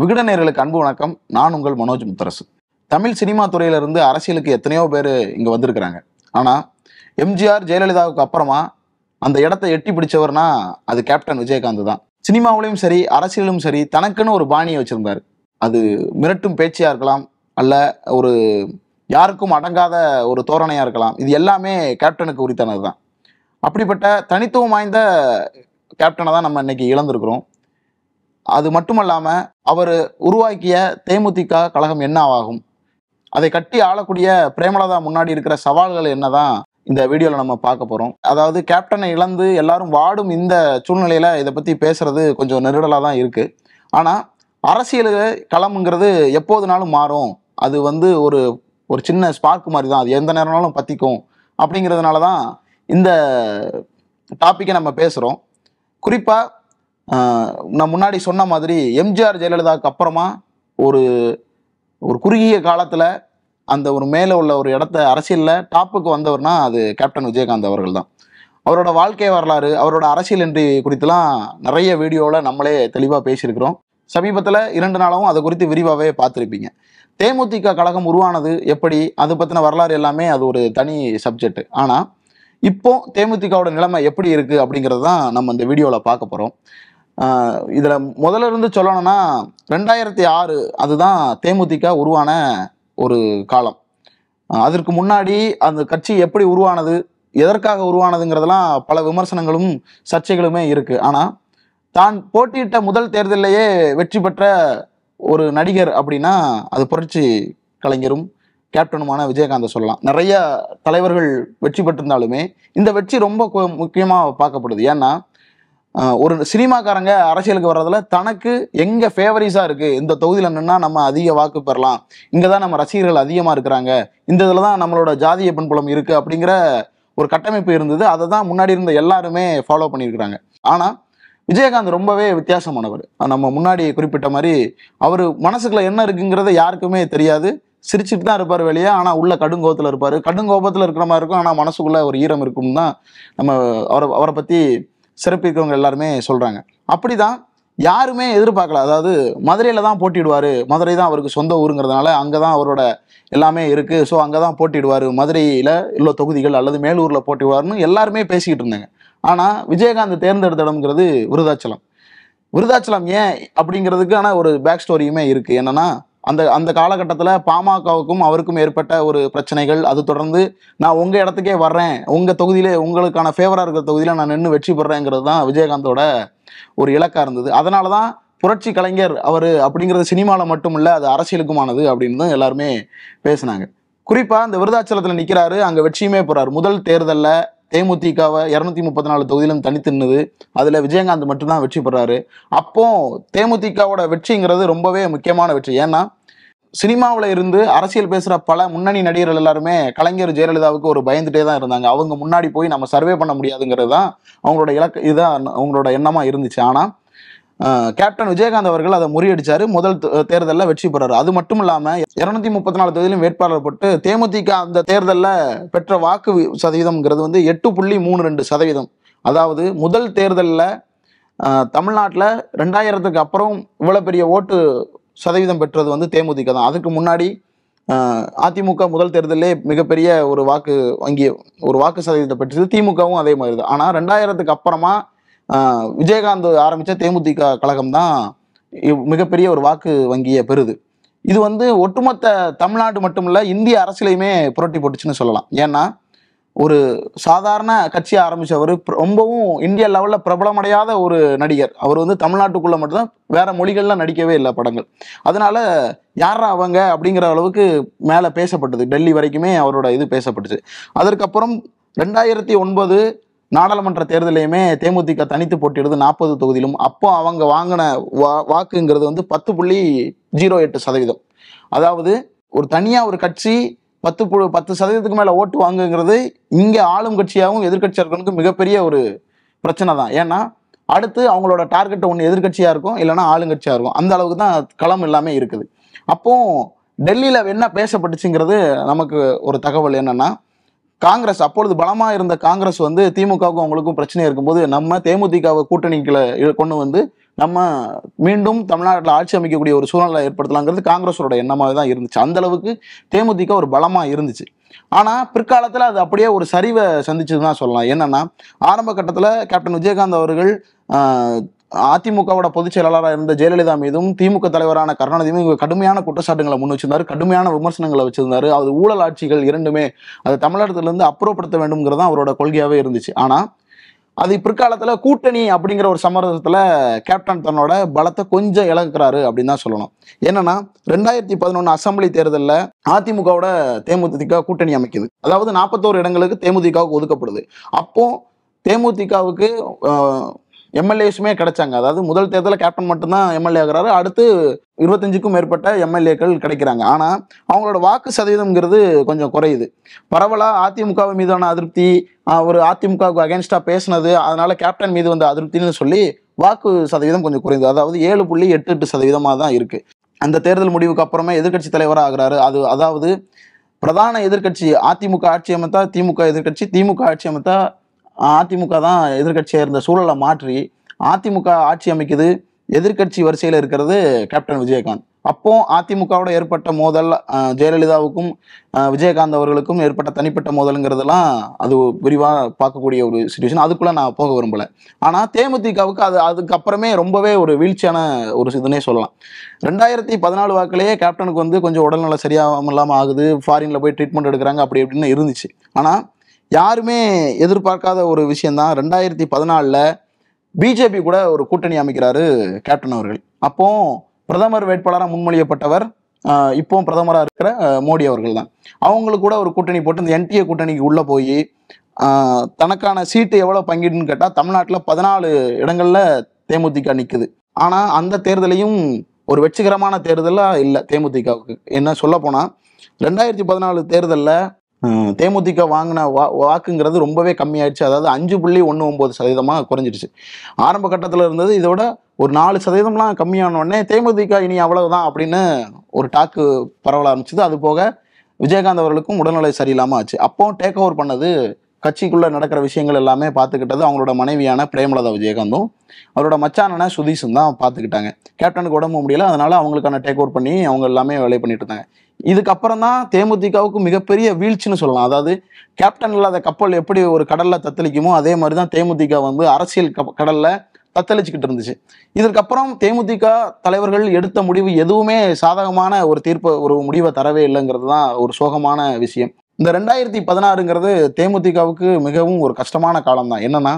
விகடநேர்களுக்கு அன்பு வணக்கம் நான் உங்கள் மனோஜ் முத்தரசு தமிழ் சினிமா துறையிலிருந்து அரசியலுக்கு எத்தனையோ பேர் இங்கே வந்திருக்கிறாங்க ஆனால் எம்ஜிஆர் ஜெயலலிதாவுக்கு அப்புறமா அந்த இடத்த எட்டி பிடிச்சவர்னா அது கேப்டன் விஜயகாந்த் தான் சினிமாவிலையும் சரி அரசியலும் சரி தனக்குன்னு ஒரு பாணியை வச்சுருந்தார் அது மிரட்டும் பேச்சியாக இருக்கலாம் அல்ல ஒரு யாருக்கும் அடங்காத ஒரு தோரணையாக இருக்கலாம் இது எல்லாமே கேப்டனுக்கு உரித்தானது தான் அப்படிப்பட்ட தனித்துவம் வாய்ந்த கேப்டனை தான் நம்ம இன்னைக்கு இழந்திருக்கிறோம் அது மட்டுமல்லாமல் அவர் உருவாக்கிய தேமுதிக கழகம் என்ன ஆகும் அதை கட்டி ஆளக்கூடிய பிரேமலதா முன்னாடி இருக்கிற சவால்கள் என்னதான் இந்த வீடியோவில் நம்ம பார்க்க போகிறோம் அதாவது கேப்டனை இழந்து எல்லாரும் வாடும் இந்த சூழ்நிலையில் இதை பற்றி பேசுறது கொஞ்சம் நெருடலாக தான் இருக்குது ஆனால் அரசியல் களம்ங்கிறது எப்போதுனாலும் மாறும் அது வந்து ஒரு ஒரு சின்ன ஸ்பார்க் மாதிரி தான் அது எந்த நேரம்னாலும் பற்றிக்கும் அப்படிங்கிறதுனால தான் இந்த டாப்பிக்கை நம்ம பேசுகிறோம் குறிப்பாக நான் முன்னாடி சொன்ன மாதிரி எம்ஜிஆர் ஜெயலலிதாவுக்கு அப்புறமா ஒரு ஒரு குறுகிய காலத்தில் அந்த ஒரு மேலே உள்ள ஒரு இடத்த அரசியலில் டாப்புக்கு வந்தவர்னா அது கேப்டன் விஜயகாந்த் அவர்கள் தான் அவரோட வாழ்க்கை வரலாறு அவரோட அரசியல் என்றி குறித்துலாம் நிறைய வீடியோவில் நம்மளே தெளிவாக பேசியிருக்கிறோம் சமீபத்தில் இரண்டு நாளாகவும் அதை குறித்து விரிவாகவே பார்த்துருப்பீங்க தேமுதிக கழகம் உருவானது எப்படி அதை பற்றின வரலாறு எல்லாமே அது ஒரு தனி சப்ஜெக்ட் ஆனால் இப்போ தேமுதிகவோட நிலைமை எப்படி இருக்குது அப்படிங்கிறது தான் நம்ம இந்த வீடியோவில் பார்க்க போகிறோம் இதில் முதல்ல இருந்து சொல்லணும்னா ரெண்டாயிரத்தி ஆறு அதுதான் தேமுதிக உருவான ஒரு காலம் அதற்கு முன்னாடி அந்த கட்சி எப்படி உருவானது எதற்காக உருவானதுங்கிறதெல்லாம் பல விமர்சனங்களும் சர்ச்சைகளுமே இருக்குது ஆனால் தான் போட்டியிட்ட முதல் தேர்தலிலேயே வெற்றி பெற்ற ஒரு நடிகர் அப்படின்னா அது புரட்சி கலைஞரும் கேப்டனுமான விஜயகாந்தை சொல்லலாம் நிறைய தலைவர்கள் வெற்றி பெற்றிருந்தாலுமே இந்த வெற்றி ரொம்ப முக்கியமாக பார்க்கப்படுது ஏன்னா ஒரு சினிமாக்காரங்க அரசியலுக்கு வர்றதுல தனக்கு எங்கே ஃபேவரிஸா இருக்குது இந்த தொகுதியில் நின்னா நம்ம அதிக வாக்கு பெறலாம் இங்கே தான் நம்ம ரசிகர்கள் அதிகமாக இருக்கிறாங்க இந்த இதில் தான் நம்மளோட ஜாதிய பண்புலம் இருக்குது அப்படிங்கிற ஒரு கட்டமைப்பு இருந்தது அதை தான் முன்னாடி இருந்த எல்லாருமே ஃபாலோ பண்ணியிருக்கிறாங்க ஆனால் விஜயகாந்த் ரொம்பவே வித்தியாசமானவர் நம்ம முன்னாடி குறிப்பிட்ட மாதிரி அவர் மனசுக்குள்ள என்ன இருக்குங்கிறத யாருக்குமே தெரியாது சிரிச்சுட்டு தான் இருப்பார் வெளியே ஆனால் உள்ள கடுங்கோபத்தில் இருப்பார் கடுங்கோபத்தில் இருக்கிற மாதிரி இருக்கும் ஆனால் மனசுக்குள்ளே ஒரு ஈரம் இருக்கும் தான் நம்ம அவரை அவரை பற்றி சிறப்பிக்கவங்க எல்லாருமே சொல்கிறாங்க அப்படி தான் யாருமே எதிர்பார்க்கல அதாவது மதுரையில் தான் போட்டிடுவார் மதுரை தான் அவருக்கு சொந்த ஊருங்கிறதுனால அங்கே தான் அவரோட எல்லாமே இருக்குது ஸோ அங்கே தான் போட்டிடுவார் மதுரையில் உள்ள தொகுதிகள் அல்லது மேலூரில் போட்டிடுவார்னு எல்லாருமே பேசிக்கிட்டு இருந்தாங்க ஆனால் விஜயகாந்த் தேர்ந்தெடுத்த இடம்ங்கிறது விருதாச்சலம் விருதாச்சலம் ஏன் அப்படிங்கிறதுக்கான ஒரு பேக் ஸ்டோரியுமே இருக்குது என்னென்னா அந்த அந்த காலகட்டத்தில் பாமகவுக்கும் அவருக்கும் ஏற்பட்ட ஒரு பிரச்சனைகள் அது தொடர்ந்து நான் உங்கள் இடத்துக்கே வர்றேன் உங்கள் தொகுதியில் உங்களுக்கான ஃபேவராக இருக்கிற தொகுதியில் நான் நின்று வெற்றி பெறேங்கிறது தான் விஜயகாந்தோட ஒரு இலக்காக இருந்தது அதனால தான் புரட்சி கலைஞர் அவர் அப்படிங்கிறது சினிமாவில் மட்டும் இல்லை அது அரசியலுக்குமானது அப்படின்னு தான் எல்லாருமே பேசினாங்க குறிப்பாக இந்த விருதாச்சலத்தில் நிற்கிறாரு அங்கே வெற்றியுமே போகிறார் முதல் தேர்தலில் தேமுதிகவை இரநூத்தி முப்பத்தி நாலு தொகுதியிலும் தனி தின்னது அதில் விஜயகாந்த் மட்டும்தான் வெற்றி பெறாரு அப்போ தேமுதிகவோட வெற்றிங்கிறது ரொம்பவே முக்கியமான வெற்றி ஏன்னா சினிமாவில் இருந்து அரசியல் பேசுகிற பல முன்னணி நடிகர்கள் எல்லாருமே கலைஞர் ஜெயலலிதாவுக்கு ஒரு பயந்துட்டே தான் இருந்தாங்க அவங்க முன்னாடி போய் நம்ம சர்வே பண்ண முடியாதுங்கிறது தான் அவங்களோட இலக்கு இதாக அவங்களோட எண்ணமாக இருந்துச்சு ஆனால் கேப்டன் விஜயகாந்த் அவர்கள் அதை முறியடிச்சாரு முதல் தேர்தலில் வெற்றி பெறாரு அது மட்டும் இல்லாம இருநூத்தி முப்பத்தி நாலு தொகுதியிலும் வேட்பாளர் போட்டு தேமுதிக அந்த தேர்தலில் பெற்ற வாக்கு சதவீதம்ங்கிறது வந்து எட்டு புள்ளி மூணு ரெண்டு சதவீதம் அதாவது முதல் தேர்தலில் தமிழ்நாட்டில் ரெண்டாயிரத்துக்கு அப்புறம் இவ்வளோ பெரிய ஓட்டு சதவீதம் பெற்றது வந்து தேமுதிக தான் அதுக்கு முன்னாடி அதிமுக முதல் தேர்தலே மிகப்பெரிய ஒரு வாக்கு வங்கி ஒரு வாக்கு சதவீதத்தை பெற்றது திமுகவும் அதே மாதிரி தான் ஆனால் ரெண்டாயிரத்துக்கு அப்புறமா விஜயகாந்த் ஆரம்பித்த தேமுதிக கழகம் தான் மிகப்பெரிய ஒரு வாக்கு வங்கியை பெறுது இது வந்து ஒட்டுமொத்த தமிழ்நாடு மட்டும் இல்லை இந்திய அரசியலையுமே புரட்டி போட்டுச்சுன்னு சொல்லலாம் ஏன்னா ஒரு சாதாரண கட்சியை ஆரம்பித்தவர் ரொம்பவும் இந்திய லெவலில் பிரபலமடையாத ஒரு நடிகர் அவர் வந்து தமிழ்நாட்டுக்குள்ளே மட்டும்தான் வேறு மொழிகள்லாம் நடிக்கவே இல்லை படங்கள் அதனால் யாரா அவங்க அப்படிங்கிற அளவுக்கு மேலே பேசப்பட்டது டெல்லி வரைக்குமே அவரோட இது பேசப்பட்டுச்சு அதற்கப்புறம் ரெண்டாயிரத்தி ஒன்பது நாடாளுமன்ற தேர்தலையுமே தேமுதிக தனித்து போட்டியிடுது நாற்பது தொகுதியிலும் அப்போ அவங்க வாங்கின வா வாக்குங்கிறது வந்து பத்து புள்ளி ஜீரோ எட்டு சதவீதம் அதாவது ஒரு தனியாக ஒரு கட்சி பத்து பு பத்து சதவீதத்துக்கு மேலே ஓட்டு வாங்குங்கிறது இங்கே ஆளும் கட்சியாகவும் எதிர்கட்சியாருக்கும் மிகப்பெரிய ஒரு பிரச்சனை தான் ஏன்னா அடுத்து அவங்களோட டார்கெட் ஒன்று எதிர்கட்சியாக இருக்கும் இல்லைனா ஆளுங்கட்சியாக இருக்கும் அந்த அளவுக்கு தான் களம் எல்லாமே இருக்குது அப்போது டெல்லியில் என்ன பேசப்பட்டுச்சுங்கிறது நமக்கு ஒரு தகவல் என்னென்னா காங்கிரஸ் அப்பொழுது பலமாக இருந்த காங்கிரஸ் வந்து திமுகவுக்கும் அவங்களுக்கும் பிரச்சனை இருக்கும்போது நம்ம தேமுதிகவை கூட்டணிகளை கொண்டு வந்து நம்ம மீண்டும் தமிழ்நாட்டில் ஆட்சி அமைக்கக்கூடிய ஒரு சூழ்நிலை ஏற்படுத்தலாங்கிறது காங்கிரஸோட எண்ணமாகவே தான் இருந்துச்சு அந்த அளவுக்கு தேமுதிக ஒரு பலமாக இருந்துச்சு ஆனால் பிற்காலத்தில் அது அப்படியே ஒரு சரிவை சந்திச்சதுன்னா தான் சொல்லலாம் என்னென்னா ஆரம்ப கட்டத்தில் கேப்டன் விஜயகாந்த் அவர்கள் அதிமுகவோட பொதுச் செயலாளராக இருந்த ஜெயலலிதா மீதும் திமுக தலைவரான கருணாநிதியும் இவங்க கடுமையான குற்றச்சாட்டுகளை முன் வச்சிருந்தாரு கடுமையான விமர்சனங்களை வச்சிருந்தாரு அது ஊழல் ஆட்சிகள் இரண்டுமே அது தமிழகத்திலிருந்து அப்புறப்படுத்த வேண்டும்ங்கிறதா அவரோட கொள்கையாகவே இருந்துச்சு ஆனால் அது பிற்காலத்தில் கூட்டணி அப்படிங்கிற ஒரு சமரசத்தில் கேப்டன் தன்னோட பலத்தை கொஞ்சம் இழக்கிறாரு அப்படின்னு தான் சொல்லணும் என்னன்னா ரெண்டாயிரத்தி பதினொன்று அசம்பிளி தேர்தலில் அதிமுகவோட தேமுதிக கூட்டணி அமைக்குது அதாவது நாற்பத்தோரு இடங்களுக்கு தேமுதிகவுக்கு ஒதுக்கப்படுது அப்போ தேமுதிகவுக்கு எம்எல்ஏஸுமே கிடைச்சாங்க அதாவது முதல் தேர்தலில் கேப்டன் மட்டும்தான் எம்எல்ஏ ஆகிறாரு அடுத்து இருபத்தஞ்சுக்கும் மேற்பட்ட எம்எல்ஏக்கள் கிடைக்கிறாங்க ஆனால் அவங்களோட வாக்கு சதவீதம்ங்கிறது கொஞ்சம் குறையுது பரவலாக அதிமுக மீதான அதிருப்தி ஒரு அதிமுகவுக்கு அகேன்ஸ்டாக பேசினது அதனால கேப்டன் மீது வந்த அதிருப்தின்னு சொல்லி வாக்கு சதவீதம் கொஞ்சம் குறைந்தது அதாவது ஏழு புள்ளி எட்டு எட்டு சதவீதமாக தான் இருக்குது அந்த தேர்தல் முடிவுக்கு அப்புறமே எதிர்கட்சி தலைவராக ஆகிறாரு அது அதாவது பிரதான எதிர்கட்சி அதிமுக ஆட்சி அமைத்தா திமுக எதிர்கட்சி திமுக ஆட்சி அமைத்தா அதிமுக தான் எதிர்கட்சியாக இருந்த சூழலை மாற்றி அதிமுக ஆட்சி அமைக்குது எதிர்கட்சி வரிசையில் இருக்கிறது கேப்டன் விஜயகாந்த் அப்போ அதிமுகவோட ஏற்பட்ட மோதல் ஜெயலலிதாவுக்கும் விஜயகாந்த் அவர்களுக்கும் ஏற்பட்ட தனிப்பட்ட மோதலுங்கிறதெல்லாம் அது விரிவாக பார்க்கக்கூடிய ஒரு சுச்சுவேஷன் அதுக்குள்ளே நான் போக விரும்பலை ஆனால் தேமுதிகவுக்கு அது அதுக்கப்புறமே ரொம்பவே ஒரு வீழ்ச்சியான ஒரு இதுனே சொல்லலாம் ரெண்டாயிரத்தி பதினாலு வாக்கிலேயே கேப்டனுக்கு வந்து கொஞ்சம் உடல்நல சரியாகாம இல்லாமல் ஆகுது ஃபாரினில் போய் ட்ரீட்மெண்ட் எடுக்கிறாங்க அப்படி அப்படின்னு இருந்துச்சு ஆனால் யாருமே எதிர்பார்க்காத ஒரு விஷயந்தான் ரெண்டாயிரத்தி பதினாலில் பிஜேபி கூட ஒரு கூட்டணி அமைக்கிறாரு கேப்டன் அவர்கள் அப்போ பிரதமர் வேட்பாளராக முன்மொழியப்பட்டவர் இப்போ பிரதமராக இருக்கிற மோடி அவர்கள் தான் அவங்களுக்கு கூட ஒரு கூட்டணி போட்டு இந்த என்டிஏ கூட்டணிக்கு உள்ளே போய் தனக்கான சீட்டு எவ்வளோ பங்கீடுன்னு கேட்டால் தமிழ்நாட்டில் பதினாலு இடங்களில் தேமுதிக நிற்குது ஆனால் அந்த தேர்தலையும் ஒரு வெற்றிகரமான தேர்தலாக இல்லை தேமுதிகவுக்கு என்ன சொல்ல போனால் ரெண்டாயிரத்தி பதினாலு தேர்தலில் தேமுதிக வாங்கின வா வாக்குங்கிறது ரொம்பவே கம்மியாயிடுச்சு அதாவது அஞ்சு புள்ளி ஒன்று ஒம்பது சதவீதமாக குறைஞ்சிடுச்சு ஆரம்ப கட்டத்தில் இருந்தது இதோட ஒரு நாலு சதவீதம்லாம் கம்மியானோடனே தேமுதிக இனி அவ்வளவுதான் அப்படின்னு ஒரு டாக்கு பரவல ஆரம்பிச்சது அது போக விஜயகாந்த் அவர்களுக்கும் உடல்நிலை சரியில்லாமல் ஆச்சு அப்போ டேக் ஓவர் பண்ணது கட்சிக்குள்ளே நடக்கிற விஷயங்கள் எல்லாமே பார்த்துக்கிட்டது அவங்களோட மனைவியான பிரேமலதா விஜயகாந்தும் அவரோட மச்சானன சுதீஷும் தான் பார்த்துக்கிட்டாங்க கேப்டனுக்கு உடம்பு முடியல அதனால அவங்களுக்கான டேக் ஓவர் பண்ணி அவங்க எல்லாமே வேலை பண்ணிட்டு இருந்தாங்க இதுக்கப்புறம் தான் தேமுதிகவுக்கு மிகப்பெரிய வீழ்ச்சின்னு சொல்லலாம் அதாவது கேப்டன் இல்லாத கப்பல் எப்படி ஒரு கடலில் தத்தளிக்குமோ அதே மாதிரி தான் தேமுதிக வந்து அரசியல் கடலில் தத்தளிச்சுக்கிட்டு இருந்துச்சு இதற்கப்புறம் தேமுதிக தலைவர்கள் எடுத்த முடிவு எதுவுமே சாதகமான ஒரு தீர்ப்பு ஒரு முடிவை தரவே இல்லைங்கிறது தான் ஒரு சோகமான விஷயம் இந்த ரெண்டாயிரத்தி பதினாறுங்கிறது தேமுதிகவுக்கு மிகவும் ஒரு கஷ்டமான காலம் தான் என்னென்னா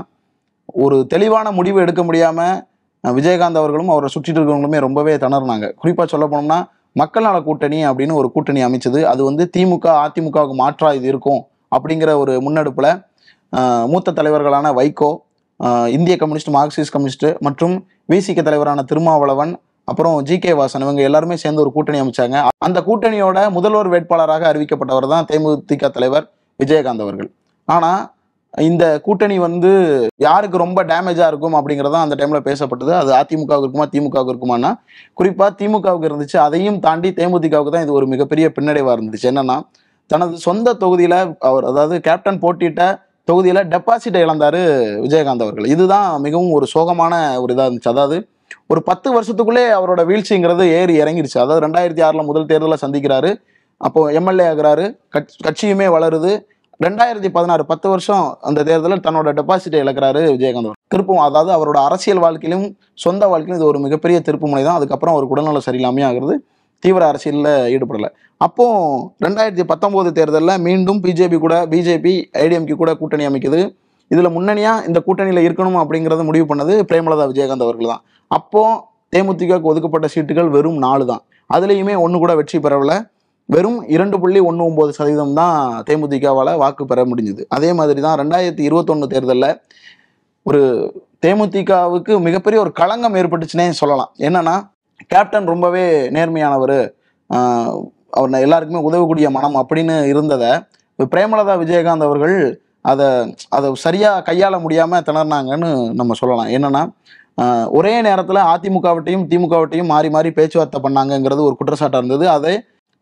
ஒரு தெளிவான முடிவு எடுக்க முடியாமல் விஜயகாந்த் அவர்களும் அவரை சுற்றிட்டு இருக்கிறவங்களுமே ரொம்பவே திணறினாங்க குறிப்பாக சொல்ல போனோம்னா மக்கள் நல கூட்டணி அப்படின்னு ஒரு கூட்டணி அமைச்சது அது வந்து திமுக அதிமுகவுக்கு மாற்றாக இது இருக்கும் அப்படிங்கிற ஒரு முன்னெடுப்பில் மூத்த தலைவர்களான வைகோ இந்திய கம்யூனிஸ்ட் மார்க்சிஸ்ட் கம்யூனிஸ்ட் மற்றும் விசிக தலைவரான திருமாவளவன் அப்புறம் ஜி கே வாசன் இவங்க எல்லாருமே சேர்ந்து ஒரு கூட்டணி அமைச்சாங்க அந்த கூட்டணியோட முதல்வர் வேட்பாளராக அறிவிக்கப்பட்டவர் தான் தேமுதிக தலைவர் விஜயகாந்த் அவர்கள் ஆனால் இந்த கூட்டணி வந்து யாருக்கு ரொம்ப டேமேஜாக இருக்கும் அப்படிங்கிறதா அந்த டைமில் பேசப்பட்டது அது அதிமுகவுக்கு இருக்குமா திமுகவுக்கு இருக்குமானா குறிப்பாக திமுகவுக்கு இருந்துச்சு அதையும் தாண்டி தேமுதிகவுக்கு தான் இது ஒரு மிகப்பெரிய பின்னடைவாக இருந்துச்சு என்னன்னா தனது சொந்த தொகுதியில் அவர் அதாவது கேப்டன் போட்டிட்ட தொகுதியில் டெபாசிட்டை இழந்தார் விஜயகாந்த் அவர்கள் இதுதான் மிகவும் ஒரு சோகமான ஒரு இதாக இருந்துச்சு அதாவது ஒரு பத்து வருஷத்துக்குள்ளே அவரோட வீழ்ச்சிங்கிறது ஏறி இறங்கிடுச்சு அதாவது ரெண்டாயிரத்தி ஆறில் முதல் தேர்தலில் சந்திக்கிறாரு அப்போ எம்எல்ஏ ஆகிறாரு கட்சியுமே வளருது ரெண்டாயிரத்தி பதினாறு பத்து வருஷம் அந்த தேர்தலில் தன்னோட டெபாசிட்டை இழக்கிறாரு விஜயகாந்த் திருப்பம் அதாவது அவரோட அரசியல் வாழ்க்கையிலும் சொந்த வாழ்க்கையிலும் இது ஒரு மிகப்பெரிய திருப்புமுனை தான் அதுக்கப்புறம் அவர் உடல்நல சரியில்லாமே ஆகிறது தீவிர அரசியலில் ஈடுபடலை அப்போது ரெண்டாயிரத்தி பத்தொம்போது தேர்தலில் மீண்டும் பிஜேபி கூட பிஜேபி ஐடிஎம்கே கூட கூட்டணி அமைக்குது இதில் முன்னணியாக இந்த கூட்டணியில் இருக்கணும் அப்படிங்கிறத முடிவு பண்ணது பிரேமலதா விஜயகாந்த் அவர்கள் தான் அப்போது தேமுதிகவுக்கு ஒதுக்கப்பட்ட சீட்டுகள் வெறும் நாலு தான் அதுலேயுமே ஒன்று கூட வெற்றி பெறவில்லை வெறும் இரண்டு புள்ளி ஒன்று ஒம்பது சதவீதம் தான் தேமுதிகவால் வாக்கு பெற முடிஞ்சுது அதே மாதிரி தான் ரெண்டாயிரத்தி இருபத்தொன்று தேர்தலில் ஒரு தேமுதிகவுக்கு மிகப்பெரிய ஒரு களங்கம் ஏற்பட்டுச்சுனே சொல்லலாம் என்னன்னா கேப்டன் ரொம்பவே நேர்மையானவர் அவர் எல்லாருக்குமே உதவக்கூடிய மனம் அப்படின்னு இருந்ததை பிரேமலதா விஜயகாந்த் அவர்கள் அதை அதை சரியாக கையாள முடியாமல் திணறினாங்கன்னு நம்ம சொல்லலாம் என்னென்னா ஒரே நேரத்தில் அதிமுகவட்டையும் திமுகவட்டையும் மாறி மாறி பேச்சுவார்த்தை பண்ணாங்கங்கிறது ஒரு குற்றச்சாட்டாக இருந்தது அதே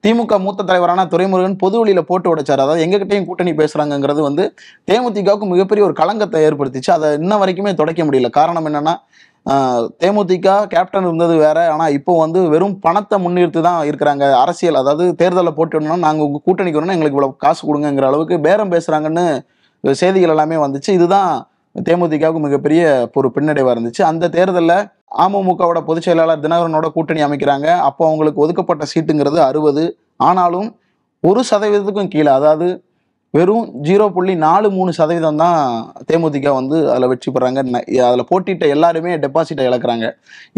திமுக மூத்த தலைவரான துறைமுருகன் பொது வழியில் போட்டு உடைச்சார் அதாவது எங்ககிட்டையும் கூட்டணி பேசுகிறாங்கங்கிறது வந்து தேமுதிகவுக்கு மிகப்பெரிய ஒரு களங்கத்தை ஏற்படுத்திச்சு அதை இன்ன வரைக்குமே தொடக்க முடியல காரணம் என்னென்னா தேமுதிக கேப்டன் இருந்தது வேற ஆனால் இப்போ வந்து வெறும் பணத்தை முன்னிறுத்து தான் இருக்கிறாங்க அரசியல் அதாவது தேர்தலில் விடணும்னா நாங்கள் உங்கள் கூட்டணிக்கு வரணும் எங்களுக்கு இவ்வளோ காசு கொடுங்கிற அளவுக்கு பேரம் பேசுகிறாங்கன்னு செய்திகள் எல்லாமே வந்துச்சு இதுதான் தேமுதிகவுக்கு மிகப்பெரிய ஒரு பின்னடைவாக இருந்துச்சு அந்த தேர்தலில் அமமுகவோட பொதுச் செயலாளர் தினகரனோட கூட்டணி அமைக்கிறாங்க அப்போ அவங்களுக்கு ஒதுக்கப்பட்ட சீட்டுங்கிறது அறுபது ஆனாலும் ஒரு சதவீதத்துக்கும் கீழே அதாவது வெறும் ஜீரோ புள்ளி நாலு மூணு சதவீதம் தான் தேமுதிக வந்து அதில் வெற்றி பெறாங்க அதில் போட்டிட்ட எல்லாருமே டெபாசிட்டை இழக்கிறாங்க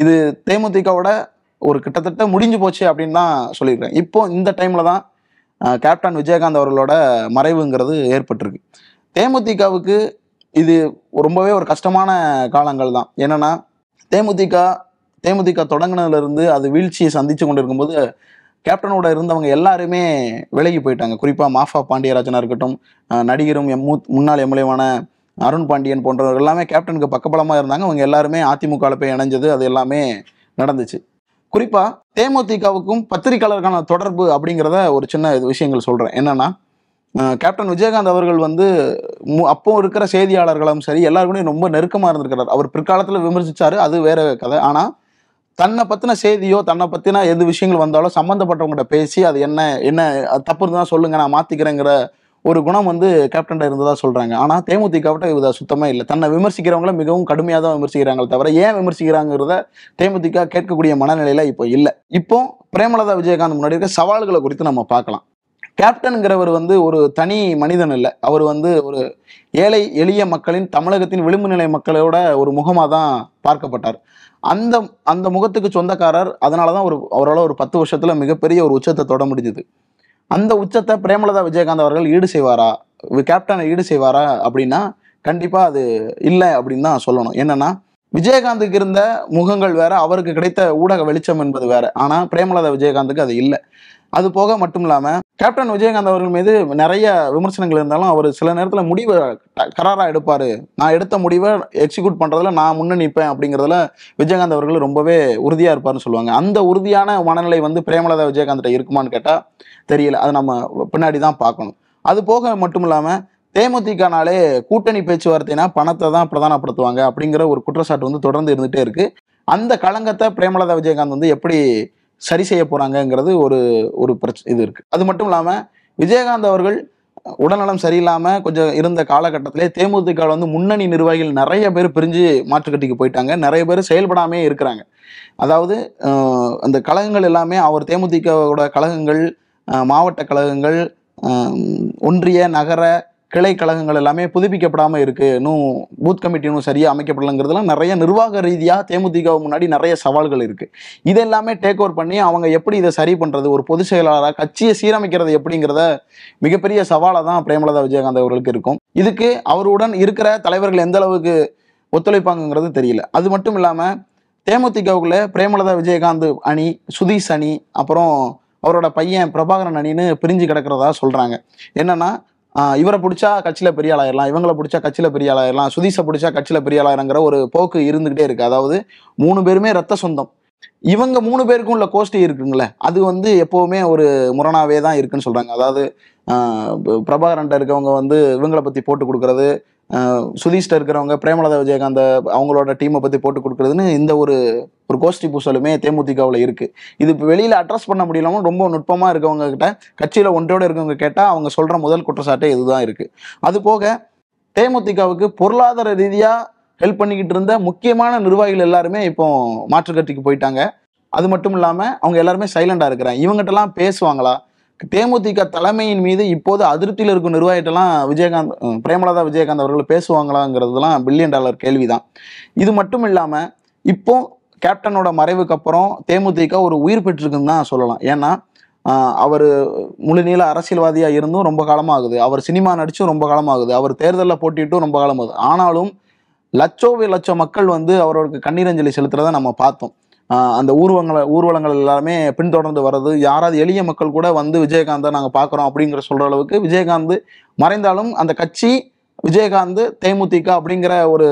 இது தேமுதிகவோட ஒரு கிட்டத்தட்ட முடிஞ்சு போச்சு அப்படின்னு தான் சொல்லியிருக்கேன் இப்போ இந்த டைமில் தான் கேப்டன் விஜயகாந்த் அவர்களோட மறைவுங்கிறது ஏற்பட்டிருக்கு தேமுதிகவுக்கு இது ரொம்பவே ஒரு கஷ்டமான காலங்கள் தான் என்னென்னா தேமுதிக தேமுதிக தொடங்கினதுலேருந்து அது வீழ்ச்சியை சந்தித்து கொண்டு இருக்கும்போது கேப்டனோட இருந்தவங்க எல்லாருமே விலகி போயிட்டாங்க குறிப்பாக மாஃபா பாண்டியராஜனாக இருக்கட்டும் நடிகரும் எம் முன்னாள் எம்எல்ஏவான அருண் பாண்டியன் போன்றவர்கள் எல்லாமே கேப்டனுக்கு பக்கபலமாக இருந்தாங்க அவங்க எல்லாருமே அதிமுக போய் இணைஞ்சது அது எல்லாமே நடந்துச்சு குறிப்பாக தேமுதிகவுக்கும் பத்திரிகையாளருக்கான தொடர்பு அப்படிங்கிறத ஒரு சின்ன விஷயங்கள் சொல்கிறேன் என்னென்னா கேப்டன் விஜயகாந்த் அவர்கள் வந்து அப்போ இருக்கிற செய்தியாளர்களும் சரி எல்லாருக்குமே ரொம்ப நெருக்கமாக இருந்திருக்கிறார் அவர் பிற்காலத்தில் விமர்சித்தார் அது வேற கதை ஆனால் தன்னை பற்றின செய்தியோ தன்னை பற்றின எது விஷயங்கள் வந்தாலும் சம்மந்தப்பட்டவங்ககிட்ட பேசி அது என்ன என்ன தப்பு இருந்தால் சொல்லுங்கள் நான் மாற்றிக்கிறேங்கிற ஒரு குணம் வந்து கேப்டன்ட இருந்ததாக சொல்கிறாங்க ஆனால் தேமுதிகவிட்ட இது சுத்தமாக இல்லை தன்னை விமர்சிக்கிறவங்கள மிகவும் கடுமையாக தான் விமர்சிக்கிறாங்களே தவிர ஏன் விமர்சிக்கிறாங்கிறத தேமுதிக கேட்கக்கூடிய மனநிலையில் இப்போ இல்லை இப்போ பிரேமலதா விஜயகாந்த் முன்னாடி இருக்க சவால்களை குறித்து நம்ம பார்க்கலாம் கேப்டனுங்கிறவர் வந்து ஒரு தனி மனிதன் இல்லை அவர் வந்து ஒரு ஏழை எளிய மக்களின் தமிழகத்தின் விளிம்பு நிலை மக்களோட ஒரு முகமாக தான் பார்க்கப்பட்டார் அந்த அந்த முகத்துக்கு சொந்தக்காரர் அதனால தான் ஒரு அவரால் ஒரு பத்து வருஷத்தில் மிகப்பெரிய ஒரு உச்சத்தை தொட முடிஞ்சுது அந்த உச்சத்தை பிரேமலதா விஜயகாந்த் அவர்கள் ஈடு செய்வாரா கேப்டனை ஈடு செய்வாரா அப்படின்னா கண்டிப்பாக அது இல்லை அப்படின்னு தான் சொல்லணும் என்னென்னா விஜயகாந்துக்கு இருந்த முகங்கள் வேற அவருக்கு கிடைத்த ஊடக வெளிச்சம் என்பது வேற ஆனால் பிரேமலதா விஜயகாந்துக்கு அது இல்லை அது போக மட்டும் இல்லாமல் கேப்டன் விஜயகாந்த் அவர்கள் மீது நிறைய விமர்சனங்கள் இருந்தாலும் அவர் சில நேரத்தில் முடிவை கராராக எடுப்பார் நான் எடுத்த முடிவை எக்ஸிக்யூட் பண்ணுறதுல நான் முன்னே நிற்பேன் அப்படிங்கிறதுல விஜயகாந்த் அவர்கள் ரொம்பவே உறுதியாக இருப்பார்னு சொல்லுவாங்க அந்த உறுதியான மனநிலை வந்து பிரேமலதா விஜயகாந்த்கிட்ட இருக்குமான்னு கேட்டால் தெரியல அது நம்ம பின்னாடி தான் பார்க்கணும் அது போக மட்டும் இல்லாமல் தேமுதிகனாலே கூட்டணி பேச்சுவார்த்தைனா பணத்தை தான் பிரதானப்படுத்துவாங்க அப்படிங்கிற ஒரு குற்றச்சாட்டு வந்து தொடர்ந்து இருந்துகிட்டே இருக்கு அந்த களங்கத்தை பிரேமலதா விஜயகாந்த் வந்து எப்படி சரி செய்ய போறாங்கங்கிறது ஒரு ஒரு பிரச்ச இது இருக்கு அது மட்டும் இல்லாமல் விஜயகாந்த் அவர்கள் உடல்நலம் சரியில்லாமல் கொஞ்சம் இருந்த காலகட்டத்திலே தேமுதிக வந்து முன்னணி நிர்வாகிகள் நிறைய பேர் பிரிஞ்சு மாற்றுக்கட்டிக்கு போயிட்டாங்க நிறைய பேர் செயல்படாமே இருக்கிறாங்க அதாவது அந்த கழகங்கள் எல்லாமே அவர் தேமுதிகோட கழகங்கள் மாவட்ட கழகங்கள் ஒன்றிய நகர கிளை கழகங்கள் எல்லாமே புதுப்பிக்கப்படாமல் இருக்குது இன்னும் பூத் கமிட்டி இன்னும் சரியாக அமைக்கப்படலங்கிறதுலாம் நிறைய நிர்வாக ரீதியாக தேமுதிக முன்னாடி நிறைய சவால்கள் இருக்குது இதெல்லாமே டேக் ஓவர் பண்ணி அவங்க எப்படி இதை சரி பண்ணுறது ஒரு பொதுச் செயலாளராக கட்சியை சீரமைக்கிறது எப்படிங்கிறத மிகப்பெரிய சவாலாக தான் பிரேமலதா விஜயகாந்த் அவர்களுக்கு இருக்கும் இதுக்கு அவருடன் இருக்கிற தலைவர்கள் எந்த அளவுக்கு ஒத்துழைப்பாங்கிறது தெரியல அது மட்டும் இல்லாமல் தேமுதிகவுக்குள்ள பிரேமலதா விஜயகாந்த் அணி சுதீஷ் அணி அப்புறம் அவரோட பையன் பிரபாகரன் அணின்னு பிரிஞ்சு கிடக்கிறதா சொல்கிறாங்க என்னென்னா இவரை பிடிச்சா கட்சியில் பெரிய ஆளாயிரலாம் இவங்களை பிடிச்சா கட்சியில் பெரிய ஆளாயிரலாம் சுதீஷை பிடிச்சா கட்சியில் பெரிய ஆளாயிரங்கிற ஒரு போக்கு இருந்துகிட்டே இருக்குது அதாவது மூணு பேருமே ரத்த சொந்தம் இவங்க மூணு பேருக்கும் உள்ள கோஷ்டி இருக்குங்களே அது வந்து எப்போவுமே ஒரு முரணாவே தான் இருக்குன்னு சொல்கிறாங்க அதாவது பிரபாகரன்ட்ட இருக்கவங்க வந்து இவங்களை பற்றி போட்டு கொடுக்குறது சுதீஷ்ட இருக்கிறவங்க பிரேமலதா விஜயகாந்த் அவங்களோட டீமை பற்றி போட்டு கொடுக்குறதுன்னு இந்த ஒரு ஒரு கோஷ்டி பூசலுமே தேமுதிகாவில் இருக்குது இது இப்போ வெளியில் அட்ரஸ் பண்ண முடியலாமல் ரொம்ப நுட்பமாக இருக்கவங்க கிட்ட கட்சியில் ஒன்றோடு இருக்கவங்க கேட்டால் அவங்க சொல்கிற முதல் குற்றச்சாட்டே இதுதான் இருக்குது அது போக தேமுதிகாவுக்கு பொருளாதார ரீதியாக ஹெல்ப் பண்ணிக்கிட்டு இருந்த முக்கியமான நிர்வாகிகள் எல்லாருமே இப்போ மாற்றுக்கட்சிக்கு போயிட்டாங்க அது மட்டும் இல்லாமல் அவங்க எல்லாருமே சைலண்டாக இருக்கிறாங்க இவங்ககிட்டலாம் பேசுவாங்களா தேமுதிக தலைமையின் மீது இப்போது அதிருப்தியில் இருக்கும் நிர்வாகிட்டெல்லாம் விஜயகாந்த் பிரேமலதா விஜயகாந்த் அவர்கள் பேசுவாங்களாங்கிறதுலாம் பில்லியன் டாலர் கேள்விதான் இது மட்டும் இல்லாமல் இப்போ கேப்டனோட மறைவுக்கு அப்புறம் தேமுதிக ஒரு உயிர் பெற்றிருக்குன்னு தான் சொல்லலாம் ஏன்னா அவர் முழுநீள அரசியல்வாதியாக இருந்தும் ரொம்ப காலமாகுது அவர் சினிமா நடிச்சும் ரொம்ப காலமாகுது அவர் தேர்தலில் போட்டிட்டும் ரொம்ப காலமாகுது ஆனாலும் லட்சோவே லட்சம் மக்கள் வந்து அவர்களுக்கு கண்ணீரஞ்சலி செலுத்துறதை நம்ம பார்த்தோம் அந்த ஊர்வங்களை ஊர்வலங்கள் எல்லாமே பின்தொடர்ந்து வர்றது யாராவது எளிய மக்கள் கூட வந்து விஜயகாந்தை நாங்கள் பார்க்குறோம் அப்படிங்கிற சொல்கிற அளவுக்கு விஜயகாந்த் மறைந்தாலும் அந்த கட்சி விஜயகாந்த் தேமுதிக அப்படிங்கிற ஒரு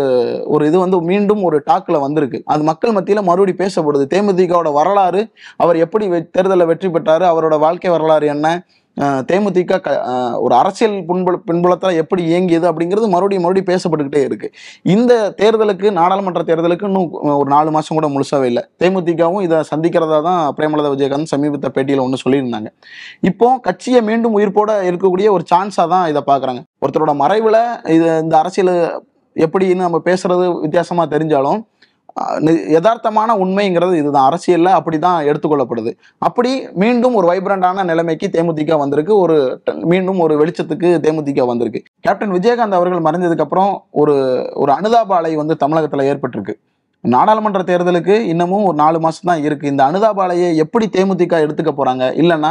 ஒரு இது வந்து மீண்டும் ஒரு டாக்கில் வந்திருக்கு அது மக்கள் மத்தியில் மறுபடி பேசப்படுது தேமுதிகாவோட வரலாறு அவர் எப்படி தேர்தலில் வெற்றி பெற்றார் அவரோட வாழ்க்கை வரலாறு என்ன தேமுதிக க ஒரு அரசியல் புண்புல பின்புலத்தில் எப்படி இயங்கியது அப்படிங்கிறது மறுபடியும் மறுபடியும் பேசப்பட்டுக்கிட்டே இருக்குது இந்த தேர்தலுக்கு நாடாளுமன்ற தேர்தலுக்கு இன்னும் ஒரு நாலு மாதம் கூட முழுசாகவே இல்லை தேமுதிகவும் இதை சந்திக்கிறதா தான் பிரேமலதா விஜயகாந்த் சமீபத்த பேட்டியில் ஒன்று சொல்லியிருந்தாங்க இப்போ கட்சியை மீண்டும் உயிர்ப்போட இருக்கக்கூடிய ஒரு சான்ஸாக தான் இதை பார்க்குறாங்க ஒருத்தரோட மறைவில் இது இந்த அரசியல் எப்படின்னு நம்ம பேசுறது வித்தியாசமாக தெரிஞ்சாலும் யதார்த்தமான உண்மைங்கிறது இதுதான் அரசியலில் அப்படி தான் எடுத்துக்கொள்ளப்படுது அப்படி மீண்டும் ஒரு வைப்ரண்டான நிலைமைக்கு தேமுதிக வந்திருக்கு ஒரு மீண்டும் ஒரு வெளிச்சத்துக்கு தேமுதிக வந்திருக்கு கேப்டன் விஜயகாந்த் அவர்கள் மறைஞ்சதுக்கப்புறம் ஒரு ஒரு அனுதாப அலை வந்து தமிழகத்தில் ஏற்பட்டிருக்கு நாடாளுமன்ற தேர்தலுக்கு இன்னமும் ஒரு நாலு மாதம் தான் இருக்குது இந்த அனுதாப அலையை எப்படி தேமுதிக எடுத்துக்க போகிறாங்க இல்லைன்னா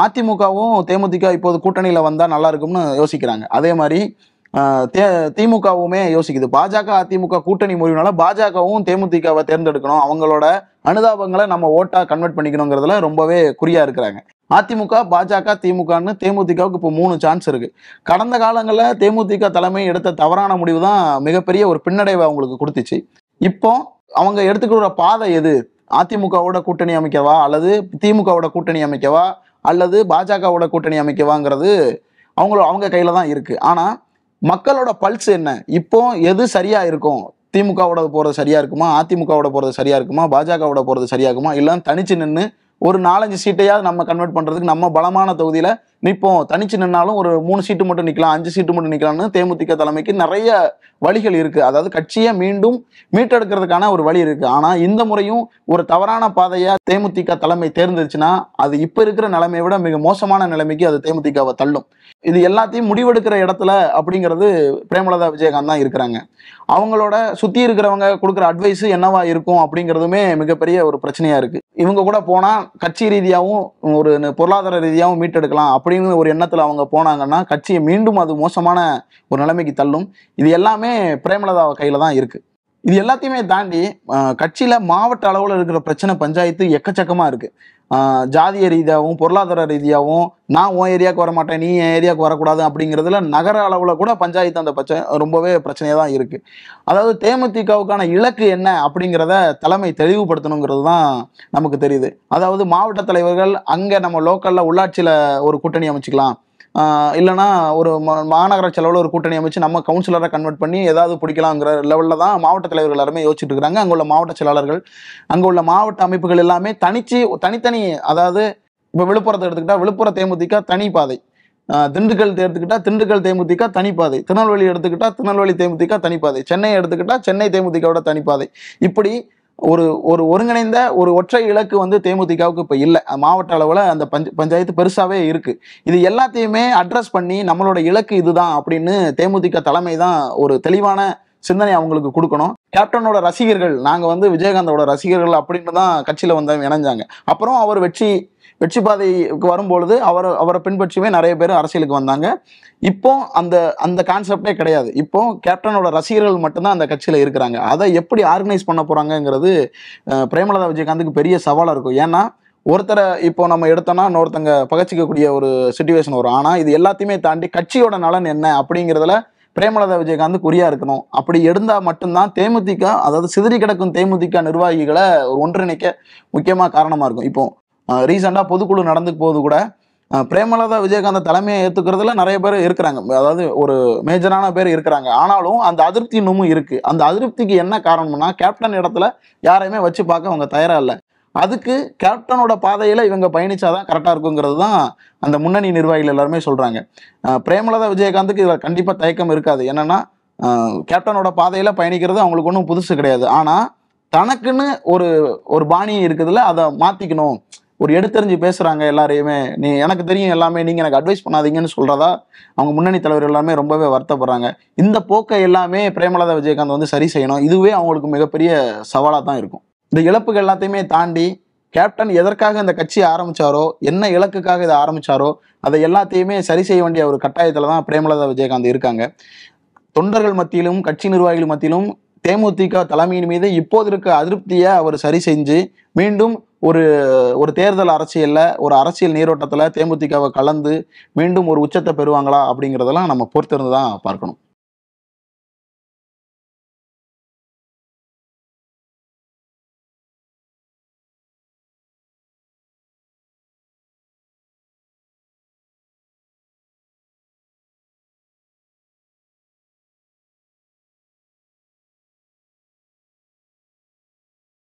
அதிமுகவும் தேமுதிக இப்போது கூட்டணியில் வந்தால் நல்லா இருக்கும்னு யோசிக்கிறாங்க அதே மாதிரி திமுகவுமே யோசிக்குது பாஜக அதிமுக கூட்டணி முறிவுனால பாஜகவும் தேமுதிகவை தேர்ந்தெடுக்கணும் அவங்களோட அனுதாபங்களை நம்ம ஓட்டா கன்வெர்ட் பண்ணிக்கணுங்கிறதுல ரொம்பவே குறியா இருக்கிறாங்க அதிமுக பாஜக திமுகன்னு தேமுதிகவுக்கு இப்போ மூணு சான்ஸ் இருக்கு கடந்த காலங்களில் தேமுதிக தலைமை எடுத்த தவறான முடிவு தான் மிகப்பெரிய ஒரு பின்னடைவை அவங்களுக்கு கொடுத்துச்சு இப்போ அவங்க எடுத்துக்கிற பாதை எது அதிமுகவோட கூட்டணி அமைக்கவா அல்லது திமுகவோட கூட்டணி அமைக்கவா அல்லது பாஜகவோட கூட்டணி அமைக்கவாங்கிறது அவங்களோ அவங்க கையில் தான் இருக்குது ஆனால் மக்களோட பல்ஸ் என்ன இப்போ எது சரியா இருக்கும் திமுகவோட போறது சரியா இருக்குமா அதிமுகவோட போகிறது சரியா இருக்குமா பாஜகவோட போகிறது சரியா இருக்குமா இல்லை தனிச்சு நின்று ஒரு நாலஞ்சு சீட்டையாவது நம்ம கன்வெர்ட் பண்ணுறதுக்கு நம்ம பலமான தொகுதியில் நிற்போம் தனிச்சு நின்னாலும் ஒரு மூணு சீட்டு மட்டும் நிற்கலாம் அஞ்சு சீட்டு மட்டும் நிற்கலாம்னு தேமுதிக தலைமைக்கு நிறைய வழிகள் இருக்குது அதாவது கட்சியை மீண்டும் மீட்டெடுக்கிறதுக்கான ஒரு வழி இருக்குது ஆனால் இந்த முறையும் ஒரு தவறான பாதையாக தேமுதிக தலைமை தேர்ந்துருச்சுன்னா அது இப்போ இருக்கிற நிலைமையை விட மிக மோசமான நிலைமைக்கு அது தேமுதிகவை தள்ளும் இது எல்லாத்தையும் முடிவெடுக்கிற இடத்துல அப்படிங்கிறது பிரேமலதா விஜயகாந்த் தான் இருக்கிறாங்க அவங்களோட சுற்றி இருக்கிறவங்க கொடுக்குற அட்வைஸ் என்னவா இருக்கும் அப்படிங்கிறதுமே மிகப்பெரிய ஒரு பிரச்சனையாக இருக்குது இவங்க கூட போனால் கட்சி ரீதியாகவும் ஒரு பொருளாதார ரீதியாகவும் மீட்டெடுக்கலாம் அப்படிங்கிற ஒரு எண்ணத்தில் அவங்க போனாங்கன்னா கட்சியை மீண்டும் அது மோசமான ஒரு நிலைமைக்கு தள்ளும் இது எல்லாமே பிரேமலதா கையில் தான் இருக்குது இது எல்லாத்தையுமே தாண்டி கட்சியில் மாவட்ட அளவில் இருக்கிற பிரச்சனை பஞ்சாயத்து எக்கச்சக்கமாக இருக்குது ஜாதிய ரீதியாகவும் பொருளாதார ரீதியாகவும் நான் உன் ஏரியாவுக்கு வரமாட்டேன் நீ என் ஏரியாவுக்கு வரக்கூடாது அப்படிங்கிறதுல நகர அளவில் கூட பஞ்சாயத்து அந்த பிரச்சனை ரொம்பவே பிரச்சனையாக தான் இருக்குது அதாவது தேமுதிகவுக்கான இலக்கு என்ன அப்படிங்கிறத தலைமை தெளிவுபடுத்தணுங்கிறது தான் நமக்கு தெரியுது அதாவது மாவட்ட தலைவர்கள் அங்கே நம்ம லோக்கலில் உள்ளாட்சியில் ஒரு கூட்டணி அமைச்சிக்கலாம் இல்லைனா ஒரு மாநகர செலவில் ஒரு கூட்டணி அமைச்சு நம்ம கவுன்சிலரை கன்வெர்ட் பண்ணி ஏதாவது பிடிக்கலாங்கிற லெவலில் தான் மாவட்ட தலைவர்கள் எல்லாருமே யோசிச்சுட்டு இருக்கிறாங்க அங்கே உள்ள மாவட்ட செயலாளர்கள் அங்கே உள்ள மாவட்ட அமைப்புகள் எல்லாமே தனிச்சு தனித்தனி அதாவது இப்போ விழுப்புரத்தை எடுத்துக்கிட்டா விழுப்புர தேமுதிக தனிப்பாதை திண்டுக்கல் எடுத்துக்கிட்டா திண்டுக்கல் தேமுதிக தனிப்பாதை திருநெல்வேலி எடுத்துக்கிட்டா திருநெல்வேலி தேமுதிக தனிப்பாதை சென்னை எடுத்துக்கிட்டா சென்னை தேமுதிகவோட தனிப்பாதை இப்படி ஒரு ஒரு ஒருங்கிணைந்த ஒரு ஒற்றை இலக்கு வந்து தேமுதிகவுக்கு இப்போ இல்லை மாவட்ட அளவில் அந்த பஞ்ச பஞ்சாயத்து பெருசாகவே இருக்குது இது எல்லாத்தையுமே அட்ரஸ் பண்ணி நம்மளோட இலக்கு இதுதான் அப்படின்னு தேமுதிக தலைமை தான் ஒரு தெளிவான சிந்தனை அவங்களுக்கு கொடுக்கணும் கேப்டனோட ரசிகர்கள் நாங்கள் வந்து விஜயகாந்தோட ரசிகர்கள் அப்படின்னு தான் கட்சியில் வந்தவங்க இணைஞ்சாங்க அப்புறம் அவர் வெற்றி வெற்றி பாதைக்கு வரும்பொழுது அவரை அவரை பின்பற்றியுமே நிறைய பேர் அரசியலுக்கு வந்தாங்க இப்போ அந்த அந்த கான்செப்டே கிடையாது இப்போ கேப்டனோட ரசிகர்கள் மட்டும்தான் அந்த கட்சியில் இருக்கிறாங்க அதை எப்படி ஆர்கனைஸ் பண்ண போகிறாங்கங்கிறது பிரேமலதா விஜயகாந்துக்கு பெரிய சவாலாக இருக்கும் ஏன்னா ஒருத்தரை இப்போ நம்ம எடுத்தோம்னா இன்னொருத்தங்க பகச்சிக்கக்கூடிய ஒரு சுச்சுவேஷன் வரும் ஆனால் இது எல்லாத்தையுமே தாண்டி கட்சியோட நலன் என்ன அப்படிங்கிறதுல பிரேமலதா விஜயகாந்த் குறியா இருக்கணும் அப்படி இருந்தால் மட்டும்தான் தேமுதிக அதாவது சிதறி கிடக்கும் தேமுதிக நிர்வாகிகளை ஒன்றிணைக்க முக்கியமாக காரணமாக இருக்கும் இப்போ ரீசெண்டாக பொதுக்குழு நடந்து போது கூட பிரேமலதா விஜயகாந்த் தலைமையை ஏற்றுக்கிறதுல நிறைய பேர் இருக்கிறாங்க அதாவது ஒரு மேஜரான பேர் இருக்கிறாங்க ஆனாலும் அந்த அதிருப்தி இன்னமும் இருக்குது அந்த அதிருப்திக்கு என்ன காரணம்னா கேப்டன் இடத்துல யாரையுமே வச்சு பார்க்க அவங்க தயாராக இல்லை அதுக்கு கேப்டனோட பாதையில் இவங்க பயணிச்சாதான் கரெக்டாக இருக்குங்கிறது தான் அந்த முன்னணி நிர்வாகிகள் எல்லாருமே சொல்கிறாங்க பிரேமலதா விஜயகாந்துக்கு இதில் கண்டிப்பாக தயக்கம் இருக்காது என்னென்னா கேப்டனோட பாதையில் பயணிக்கிறது அவங்களுக்கு ஒன்றும் புதுசு கிடையாது ஆனால் தனக்குன்னு ஒரு ஒரு பாணி இருக்குதுல்ல அதை மாற்றிக்கணும் ஒரு எடுத்தறிஞ்சு பேசுகிறாங்க எல்லாரையுமே நீ எனக்கு தெரியும் எல்லாமே நீங்கள் எனக்கு அட்வைஸ் பண்ணாதீங்கன்னு சொல்றதா அவங்க முன்னணி தலைவர் எல்லாமே ரொம்பவே வருத்தப்படுறாங்க இந்த போக்கை எல்லாமே பிரேமலதா விஜயகாந்த் வந்து சரி செய்யணும் இதுவே அவங்களுக்கு மிகப்பெரிய சவாலாக தான் இருக்கும் இந்த இழப்புகள் எல்லாத்தையுமே தாண்டி கேப்டன் எதற்காக இந்த கட்சி ஆரம்பிச்சாரோ என்ன இலக்குக்காக இதை ஆரம்பிச்சாரோ அதை எல்லாத்தையுமே சரி செய்ய வேண்டிய ஒரு கட்டாயத்தில் தான் பிரேமலதா விஜயகாந்த் இருக்காங்க தொண்டர்கள் மத்தியிலும் கட்சி நிர்வாகிகள் மத்தியிலும் தேமுதிக தலைமையின் மீது இப்போது இருக்க அதிருப்தியை அவர் சரி செஞ்சு மீண்டும் ஒரு ஒரு தேர்தல் அரசியலில் ஒரு அரசியல் நீரோட்டத்தில் தேமுதிகவை கலந்து மீண்டும் ஒரு உச்சத்தை பெறுவாங்களா அப்படிங்கிறதெல்லாம் நம்ம பொறுத்திருந்து தான் பார்க்கணும்